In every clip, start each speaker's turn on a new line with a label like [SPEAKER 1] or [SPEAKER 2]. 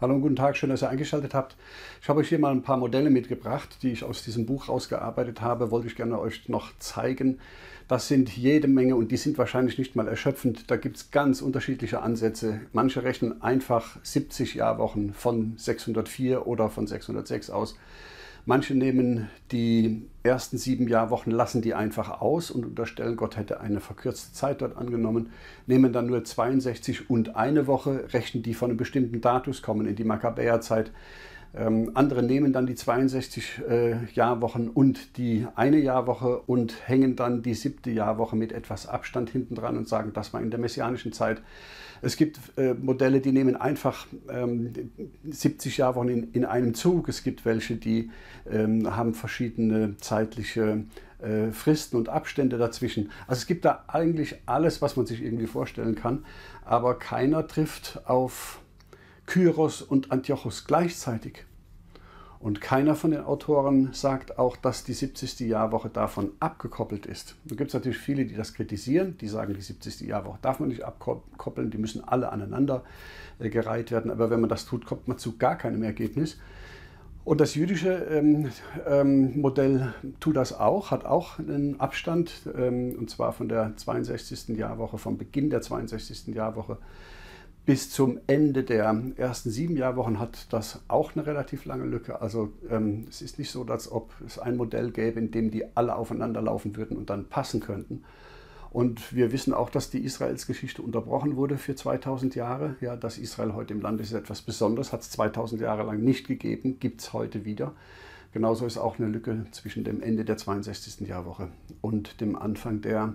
[SPEAKER 1] Hallo und guten Tag, schön, dass ihr eingeschaltet habt. Ich habe euch hier mal ein paar Modelle mitgebracht, die ich aus diesem Buch rausgearbeitet habe, wollte ich gerne euch noch zeigen. Das sind jede Menge und die sind wahrscheinlich nicht mal erschöpfend. Da gibt es ganz unterschiedliche Ansätze. Manche rechnen einfach 70 Jahrwochen von 604 oder von 606 aus. Manche nehmen die ersten sieben Jahrwochen, lassen die einfach aus und unterstellen, Gott hätte eine verkürzte Zeit dort angenommen, nehmen dann nur 62 und eine Woche, rechnen die von einem bestimmten Datus, kommen in die Makkabäerzeit. Ähm, andere nehmen dann die 62 äh, Jahrwochen und die eine Jahrwoche und hängen dann die siebte Jahrwoche mit etwas Abstand hinten dran und sagen, das war in der messianischen Zeit. Es gibt äh, Modelle, die nehmen einfach ähm, 70 Jahrwochen in, in einem Zug. Es gibt welche, die ähm, haben verschiedene zeitliche äh, Fristen und Abstände dazwischen. Also es gibt da eigentlich alles, was man sich irgendwie vorstellen kann, aber keiner trifft auf Kyros und Antiochos gleichzeitig. Und keiner von den Autoren sagt auch, dass die 70. Jahrwoche davon abgekoppelt ist. Da gibt es natürlich viele, die das kritisieren, die sagen, die 70. Jahrwoche darf man nicht abkoppeln, die müssen alle aneinander äh, gereiht werden. Aber wenn man das tut, kommt man zu gar keinem Ergebnis. Und das jüdische ähm, ähm, Modell tut das auch, hat auch einen Abstand, ähm, und zwar von der 62. Jahrwoche, vom Beginn der 62. Jahrwoche bis zum Ende der ersten sieben Jahrwochen hat das auch eine relativ lange Lücke. Also ähm, es ist nicht so, als ob es ein Modell gäbe, in dem die alle aufeinander laufen würden und dann passen könnten. Und wir wissen auch, dass die Israels Geschichte unterbrochen wurde für 2000 Jahre. Ja, dass Israel heute im Land ist, ist etwas Besonderes, hat es 2000 Jahre lang nicht gegeben, gibt es heute wieder. Genauso ist auch eine Lücke zwischen dem Ende der 62. Jahrwoche und dem Anfang der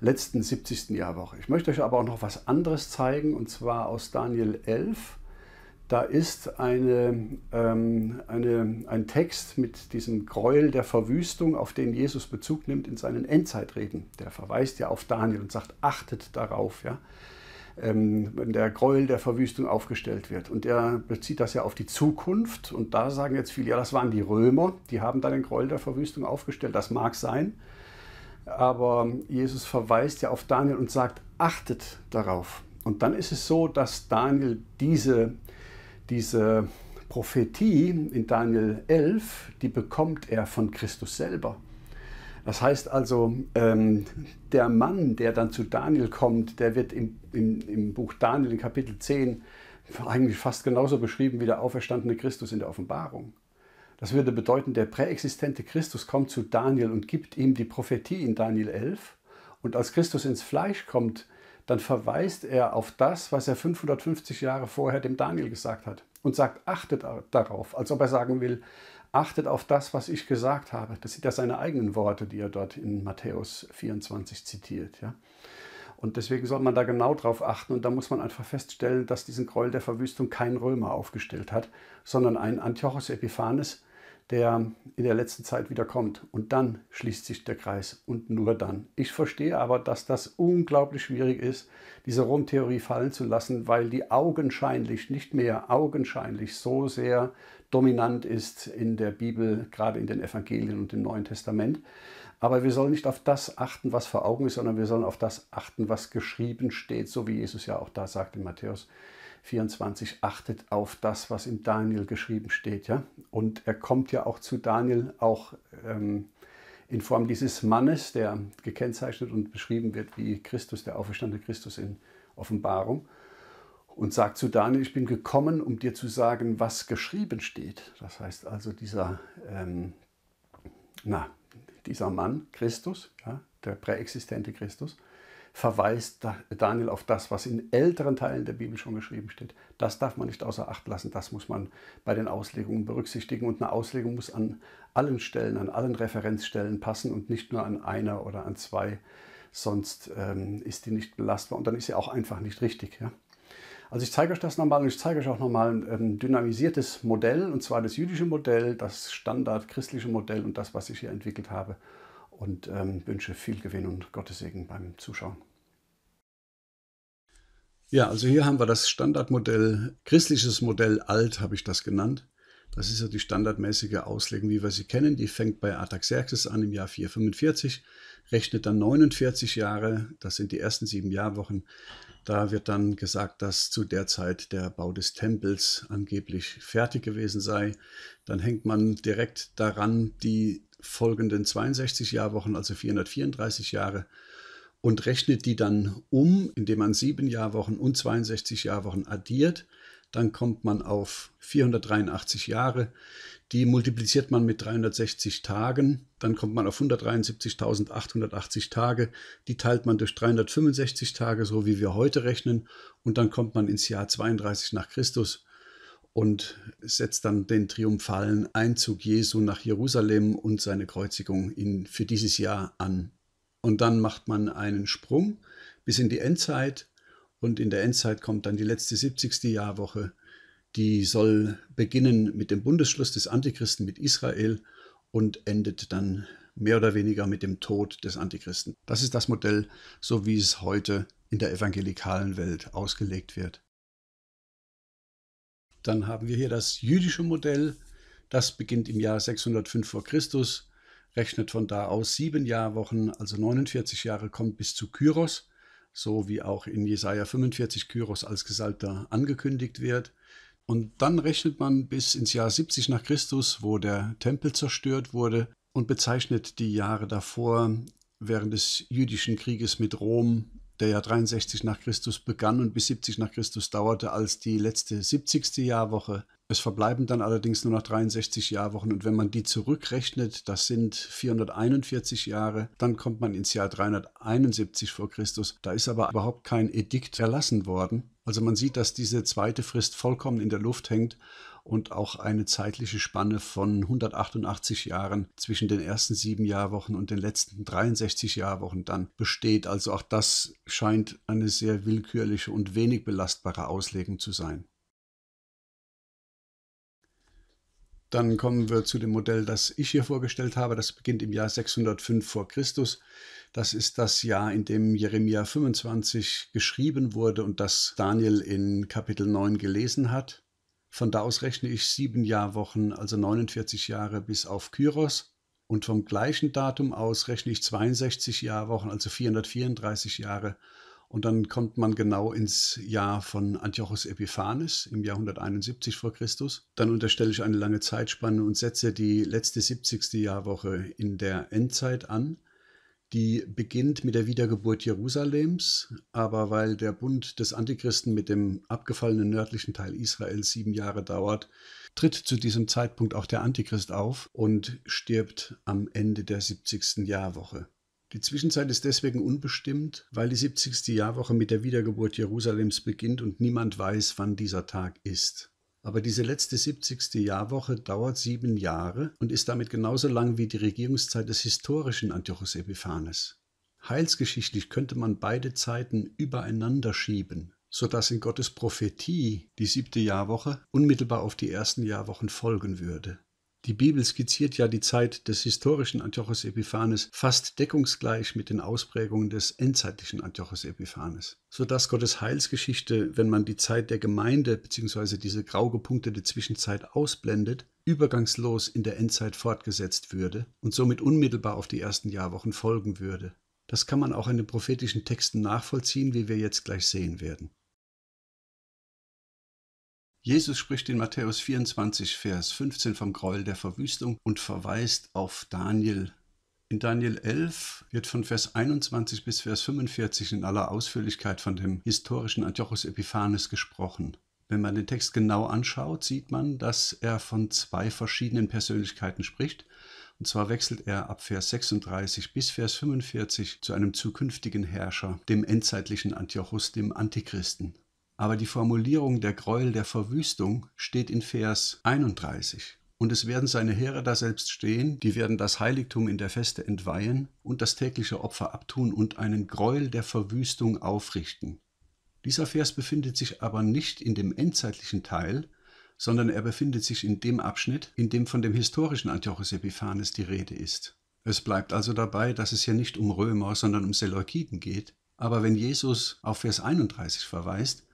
[SPEAKER 1] letzten 70. Jahrwoche. Ich möchte euch aber auch noch was anderes zeigen, und zwar aus Daniel 11. Da ist eine, ähm, eine, ein Text mit diesem Gräuel der Verwüstung, auf den Jesus Bezug nimmt in seinen Endzeitreden. Der verweist ja auf Daniel und sagt, achtet darauf, ja? ähm, wenn der Gräuel der Verwüstung aufgestellt wird. Und er bezieht das ja auf die Zukunft. Und da sagen jetzt viele, ja, das waren die Römer, die haben dann den Gräuel der Verwüstung aufgestellt. Das mag sein. Aber Jesus verweist ja auf Daniel und sagt, achtet darauf. Und dann ist es so, dass Daniel diese, diese Prophetie in Daniel 11, die bekommt er von Christus selber. Das heißt also, ähm, der Mann, der dann zu Daniel kommt, der wird im, im, im Buch Daniel in Kapitel 10 eigentlich fast genauso beschrieben wie der auferstandene Christus in der Offenbarung. Das würde bedeuten, der präexistente Christus kommt zu Daniel und gibt ihm die Prophetie in Daniel 11. Und als Christus ins Fleisch kommt, dann verweist er auf das, was er 550 Jahre vorher dem Daniel gesagt hat und sagt, achtet darauf, als ob er sagen will, achtet auf das, was ich gesagt habe. Das sind ja seine eigenen Worte, die er dort in Matthäus 24 zitiert. Ja? Und deswegen soll man da genau drauf achten. Und da muss man einfach feststellen, dass diesen Gräuel der Verwüstung kein Römer aufgestellt hat, sondern ein Antiochos Epiphanes, der in der letzten Zeit wieder kommt. Und dann schließt sich der Kreis und nur dann. Ich verstehe aber, dass das unglaublich schwierig ist, diese Rom-Theorie fallen zu lassen, weil die augenscheinlich, nicht mehr augenscheinlich, so sehr dominant ist in der Bibel, gerade in den Evangelien und im Neuen Testament aber wir sollen nicht auf das achten, was vor Augen ist, sondern wir sollen auf das achten, was geschrieben steht, so wie Jesus ja auch da sagt in Matthäus 24, achtet auf das, was im Daniel geschrieben steht. Ja? Und er kommt ja auch zu Daniel, auch ähm, in Form dieses Mannes, der gekennzeichnet und beschrieben wird wie Christus, der auferstandene Christus in Offenbarung. Und sagt zu Daniel, ich bin gekommen, um dir zu sagen, was geschrieben steht. Das heißt also, dieser, ähm, na, dieser Mann, Christus, ja, der präexistente Christus, verweist Daniel auf das, was in älteren Teilen der Bibel schon geschrieben steht. Das darf man nicht außer Acht lassen, das muss man bei den Auslegungen berücksichtigen und eine Auslegung muss an allen Stellen, an allen Referenzstellen passen und nicht nur an einer oder an zwei, sonst ähm, ist die nicht belastbar und dann ist sie auch einfach nicht richtig. Ja? Also ich zeige euch das nochmal und ich zeige euch auch nochmal ein ähm, dynamisiertes Modell, und zwar das jüdische Modell, das standardchristliche Modell und das, was ich hier entwickelt habe. Und ähm, wünsche viel Gewinn und Gottes Segen beim Zuschauen. Ja, also hier haben wir das Standardmodell, christliches Modell alt habe ich das genannt. Das ist ja die standardmäßige Auslegung, wie wir sie kennen. Die fängt bei Artaxerxes an im Jahr 445, rechnet dann 49 Jahre, das sind die ersten sieben Jahrwochen. Da wird dann gesagt, dass zu der Zeit der Bau des Tempels angeblich fertig gewesen sei. Dann hängt man direkt daran die folgenden 62 Jahrwochen, also 434 Jahre, und rechnet die dann um, indem man sieben Jahrwochen und 62 Jahrwochen addiert dann kommt man auf 483 Jahre. Die multipliziert man mit 360 Tagen, dann kommt man auf 173.880 Tage, die teilt man durch 365 Tage, so wie wir heute rechnen, und dann kommt man ins Jahr 32 nach Christus und setzt dann den triumphalen Einzug Jesu nach Jerusalem und seine Kreuzigung in, für dieses Jahr an. Und dann macht man einen Sprung bis in die Endzeit und in der Endzeit kommt dann die letzte 70. Jahrwoche. Die soll beginnen mit dem Bundesschluss des Antichristen mit Israel und endet dann mehr oder weniger mit dem Tod des Antichristen. Das ist das Modell, so wie es heute in der evangelikalen Welt ausgelegt wird. Dann haben wir hier das jüdische Modell. Das beginnt im Jahr 605 vor Christus, rechnet von da aus sieben Jahrwochen, also 49 Jahre, kommt bis zu Kyros so wie auch in Jesaja 45 Kyros als Gesalter angekündigt wird. Und dann rechnet man bis ins Jahr 70 nach Christus, wo der Tempel zerstört wurde, und bezeichnet die Jahre davor während des jüdischen Krieges mit Rom, der ja 63 nach Christus begann und bis 70 nach Christus dauerte, als die letzte 70. Jahrwoche es verbleiben dann allerdings nur noch 63 Jahrwochen und wenn man die zurückrechnet, das sind 441 Jahre, dann kommt man ins Jahr 371 vor Christus. Da ist aber überhaupt kein Edikt erlassen worden. Also man sieht, dass diese zweite Frist vollkommen in der Luft hängt und auch eine zeitliche Spanne von 188 Jahren zwischen den ersten sieben Jahrwochen und den letzten 63 Jahrwochen dann besteht. Also auch das scheint eine sehr willkürliche und wenig belastbare Auslegung zu sein. Dann kommen wir zu dem Modell, das ich hier vorgestellt habe. Das beginnt im Jahr 605 vor Christus. Das ist das Jahr, in dem Jeremia 25 geschrieben wurde und das Daniel in Kapitel 9 gelesen hat. Von da aus rechne ich sieben Jahrwochen, also 49 Jahre bis auf Kyros. Und vom gleichen Datum aus rechne ich 62 Jahrwochen, also 434 Jahre und dann kommt man genau ins Jahr von Antiochus Epiphanes im Jahr 171 vor Christus. Dann unterstelle ich eine lange Zeitspanne und setze die letzte 70. Jahrwoche in der Endzeit an. Die beginnt mit der Wiedergeburt Jerusalems, aber weil der Bund des Antichristen mit dem abgefallenen nördlichen Teil Israels sieben Jahre dauert, tritt zu diesem Zeitpunkt auch der Antichrist auf und stirbt am Ende der 70. Jahrwoche. Die Zwischenzeit ist deswegen unbestimmt, weil die 70. Jahrwoche mit der Wiedergeburt Jerusalems beginnt und niemand weiß, wann dieser Tag ist. Aber diese letzte 70. Jahrwoche dauert sieben Jahre und ist damit genauso lang wie die Regierungszeit des historischen Antiochus Epiphanes. Heilsgeschichtlich könnte man beide Zeiten übereinander schieben, sodass in Gottes Prophetie die siebte Jahrwoche unmittelbar auf die ersten Jahrwochen folgen würde. Die Bibel skizziert ja die Zeit des historischen Antiochus Epiphanes fast deckungsgleich mit den Ausprägungen des endzeitlichen Antiochus Epiphanes, sodass Gottes Heilsgeschichte, wenn man die Zeit der Gemeinde bzw. diese grau gepunktete Zwischenzeit ausblendet, übergangslos in der Endzeit fortgesetzt würde und somit unmittelbar auf die ersten Jahrwochen folgen würde. Das kann man auch in den prophetischen Texten nachvollziehen, wie wir jetzt gleich sehen werden. Jesus spricht in Matthäus 24, Vers 15 vom Gräuel der Verwüstung und verweist auf Daniel. In Daniel 11 wird von Vers 21 bis Vers 45 in aller Ausführlichkeit von dem historischen Antiochus Epiphanes gesprochen. Wenn man den Text genau anschaut, sieht man, dass er von zwei verschiedenen Persönlichkeiten spricht. Und zwar wechselt er ab Vers 36 bis Vers 45 zu einem zukünftigen Herrscher, dem endzeitlichen Antiochus, dem Antichristen aber die Formulierung der Gräuel der Verwüstung steht in Vers 31. Und es werden seine Heere daselbst stehen, die werden das Heiligtum in der Feste entweihen und das tägliche Opfer abtun und einen Gräuel der Verwüstung aufrichten. Dieser Vers befindet sich aber nicht in dem endzeitlichen Teil, sondern er befindet sich in dem Abschnitt, in dem von dem historischen Antiochus Epiphanes die Rede ist. Es bleibt also dabei, dass es hier nicht um Römer, sondern um Seleukiden geht, aber wenn Jesus auf Vers 31 verweist,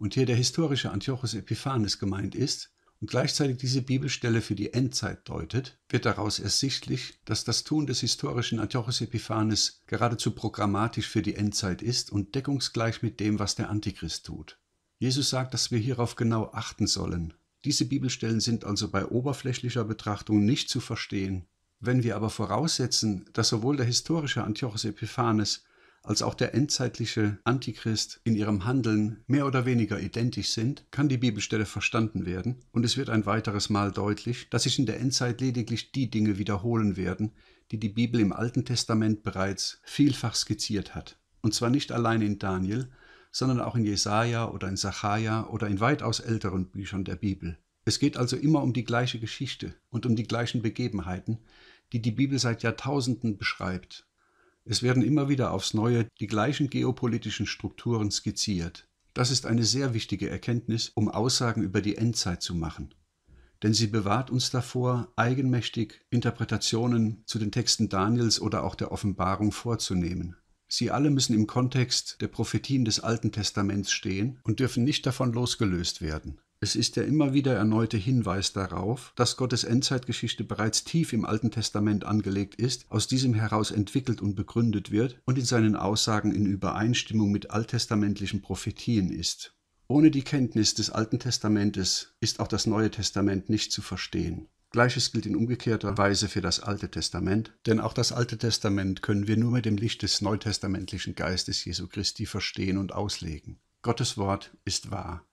[SPEAKER 1] und hier der historische Antiochus Epiphanes gemeint ist und gleichzeitig diese Bibelstelle für die Endzeit deutet, wird daraus ersichtlich, dass das Tun des historischen Antiochus Epiphanes geradezu programmatisch für die Endzeit ist und deckungsgleich mit dem, was der Antichrist tut. Jesus sagt, dass wir hierauf genau achten sollen. Diese Bibelstellen sind also bei oberflächlicher Betrachtung nicht zu verstehen. Wenn wir aber voraussetzen, dass sowohl der historische Antiochus Epiphanes als auch der endzeitliche Antichrist in ihrem Handeln mehr oder weniger identisch sind, kann die Bibelstelle verstanden werden und es wird ein weiteres Mal deutlich, dass sich in der Endzeit lediglich die Dinge wiederholen werden, die die Bibel im Alten Testament bereits vielfach skizziert hat. Und zwar nicht allein in Daniel, sondern auch in Jesaja oder in Sacharja oder in weitaus älteren Büchern der Bibel. Es geht also immer um die gleiche Geschichte und um die gleichen Begebenheiten, die die Bibel seit Jahrtausenden beschreibt es werden immer wieder aufs Neue die gleichen geopolitischen Strukturen skizziert. Das ist eine sehr wichtige Erkenntnis, um Aussagen über die Endzeit zu machen. Denn sie bewahrt uns davor, eigenmächtig Interpretationen zu den Texten Daniels oder auch der Offenbarung vorzunehmen. Sie alle müssen im Kontext der Prophetien des Alten Testaments stehen und dürfen nicht davon losgelöst werden. Es ist der immer wieder erneute Hinweis darauf, dass Gottes Endzeitgeschichte bereits tief im Alten Testament angelegt ist, aus diesem heraus entwickelt und begründet wird und in seinen Aussagen in Übereinstimmung mit alttestamentlichen Prophetien ist. Ohne die Kenntnis des Alten Testamentes ist auch das Neue Testament nicht zu verstehen. Gleiches gilt in umgekehrter Weise für das Alte Testament, denn auch das Alte Testament können wir nur mit dem Licht des neutestamentlichen Geistes Jesu Christi verstehen und auslegen. Gottes Wort ist wahr.